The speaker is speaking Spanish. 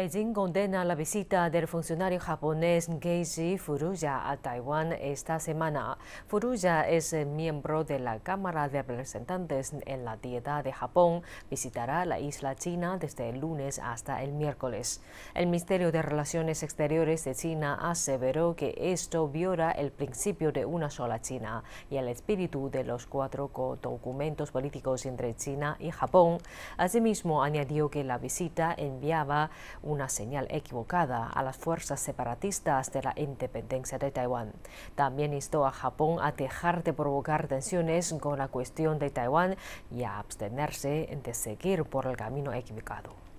Beijing condena la visita del funcionario japonés Keiji Furuya a Taiwán esta semana. Furuya es eh, miembro de la Cámara de Representantes en la Dieta de Japón. Visitará la isla china desde el lunes hasta el miércoles. El Ministerio de Relaciones Exteriores de China aseveró que esto viola el principio de una sola China y el espíritu de los cuatro documentos políticos entre China y Japón. Asimismo, añadió que la visita enviaba un una señal equivocada a las fuerzas separatistas de la independencia de Taiwán. También instó a Japón a dejar de provocar tensiones con la cuestión de Taiwán y a abstenerse de seguir por el camino equivocado.